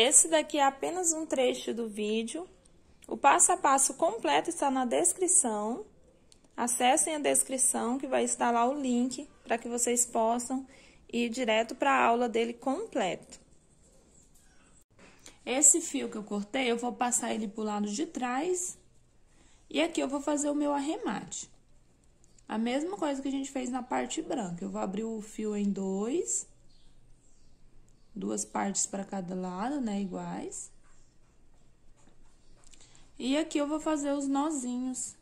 Esse daqui é apenas um trecho do vídeo. O passo a passo completo está na descrição. Acessem a descrição que vai estar lá o link para que vocês possam ir direto para a aula dele completo. Esse fio que eu cortei, eu vou passar ele para o lado de trás. E aqui eu vou fazer o meu arremate. A mesma coisa que a gente fez na parte branca. Eu vou abrir o fio em dois duas partes para cada lado, né, iguais. E aqui eu vou fazer os nozinhos.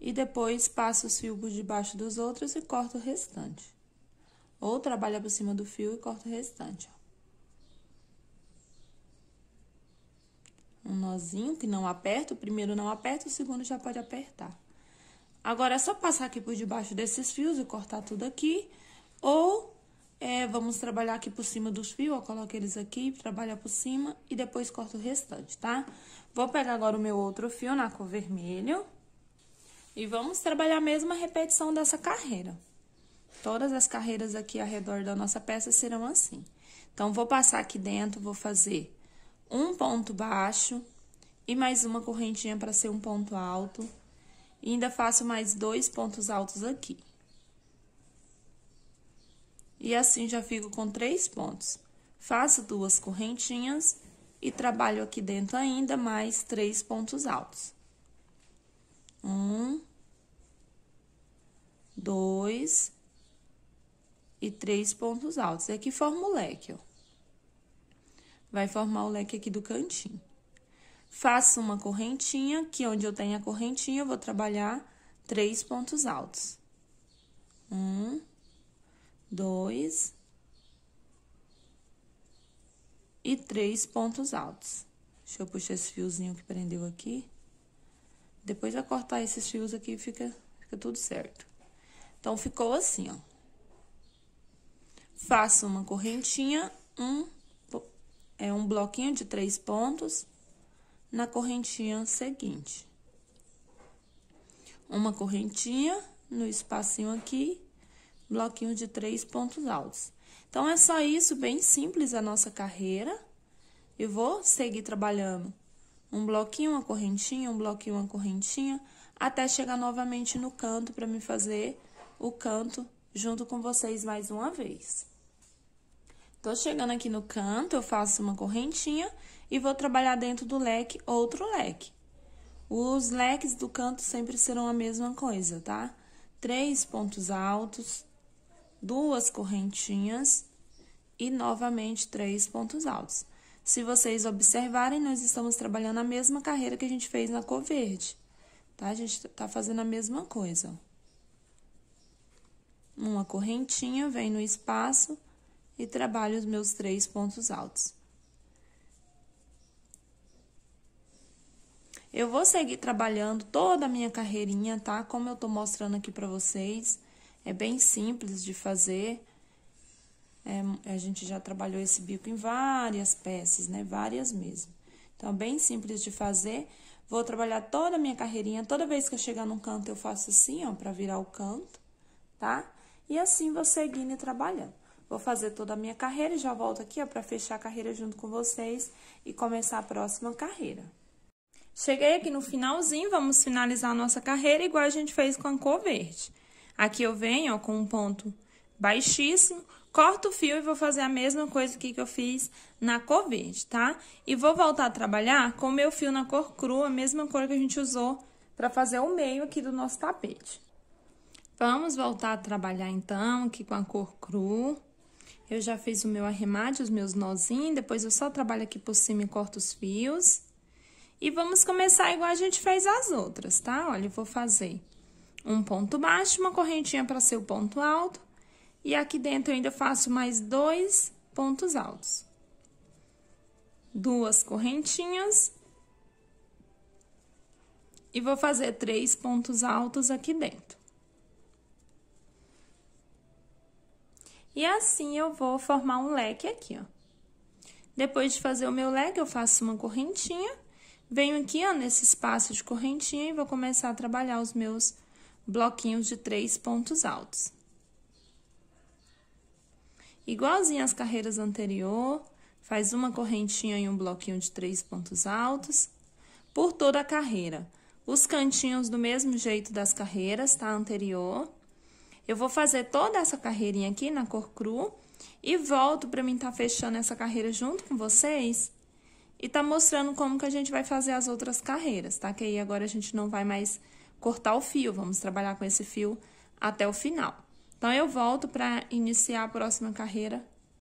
E depois passo os fios por debaixo dos outros e corto o restante. Ou trabalha por cima do fio e corta o restante, ó. Um nozinho que não aperta, o primeiro não aperta, o segundo já pode apertar. Agora é só passar aqui por debaixo desses fios e cortar tudo aqui, ou é, vamos trabalhar aqui por cima dos fios, ó, coloco eles aqui, trabalha por cima e depois corto o restante, tá? Vou pegar agora o meu outro fio na cor vermelho e vamos trabalhar a mesma repetição dessa carreira. Todas as carreiras aqui ao redor da nossa peça serão assim. Então, vou passar aqui dentro, vou fazer um ponto baixo e mais uma correntinha para ser um ponto alto. E ainda faço mais dois pontos altos aqui e assim já fico com três pontos. Faço duas correntinhas e trabalho aqui dentro ainda mais três pontos altos. Um, dois e três pontos altos. É e aqui forma o leque, ó. Vai formar o leque aqui do cantinho. Faço uma correntinha, aqui onde eu tenho a correntinha, eu vou trabalhar três pontos altos. Um, dois e três pontos altos. Deixa eu puxar esse fiozinho que prendeu aqui. Depois eu cortar esses fios aqui fica, fica tudo certo. Então, ficou assim, ó. Faço uma correntinha, um, é um bloquinho de três pontos na correntinha seguinte. Uma correntinha no espacinho aqui bloquinho de três pontos altos. Então, é só isso, bem simples a nossa carreira. Eu vou seguir trabalhando um bloquinho, uma correntinha, um bloquinho, uma correntinha, até chegar novamente no canto para me fazer o canto junto com vocês mais uma vez. Tô chegando aqui no canto, eu faço uma correntinha e vou trabalhar dentro do leque outro leque. Os leques do canto sempre serão a mesma coisa, tá? Três pontos altos, duas correntinhas e novamente três pontos altos. Se vocês observarem, nós estamos trabalhando a mesma carreira que a gente fez na cor verde, tá? A gente tá fazendo a mesma coisa. Uma correntinha, vem no espaço e trabalho os meus três pontos altos. Eu vou seguir trabalhando toda a minha carreirinha, tá? Como eu tô mostrando aqui pra vocês. É bem simples de fazer. É, a gente já trabalhou esse bico em várias peças, né? Várias mesmo. Então, é bem simples de fazer. Vou trabalhar toda a minha carreirinha. Toda vez que eu chegar num canto, eu faço assim, ó, pra virar o canto, tá? E assim vou seguindo e trabalhando. Vou fazer toda a minha carreira e já volto aqui, ó, pra fechar a carreira junto com vocês e começar a próxima carreira. Cheguei aqui no finalzinho, vamos finalizar a nossa carreira igual a gente fez com a cor verde. Aqui eu venho ó, com um ponto baixíssimo, corto o fio e vou fazer a mesma coisa que eu fiz na cor verde, tá? E vou voltar a trabalhar com o meu fio na cor crua, a mesma cor que a gente usou para fazer o meio aqui do nosso tapete. Vamos voltar a trabalhar então aqui com a cor crua. Eu já fiz o meu arremate, os meus nozinhos, depois eu só trabalho aqui por cima e corto os fios. E vamos começar igual a gente fez as outras, tá? Olha, eu vou fazer um ponto baixo, uma correntinha para ser o ponto alto, e aqui dentro eu ainda faço mais dois pontos altos. Duas correntinhas. E vou fazer três pontos altos aqui dentro. E assim eu vou formar um leque aqui, ó. Depois de fazer o meu leque, eu faço uma correntinha. Venho aqui, ó, nesse espaço de correntinha e vou começar a trabalhar os meus bloquinhos de três pontos altos. Igualzinho às carreiras anterior, faz uma correntinha e um bloquinho de três pontos altos por toda a carreira. Os cantinhos do mesmo jeito das carreiras, tá? Anterior. Eu vou fazer toda essa carreirinha aqui na cor cru e volto para mim estar tá fechando essa carreira junto com vocês e tá mostrando como que a gente vai fazer as outras carreiras, tá? Que aí agora a gente não vai mais cortar o fio, vamos trabalhar com esse fio até o final. Então, eu volto para iniciar a próxima carreira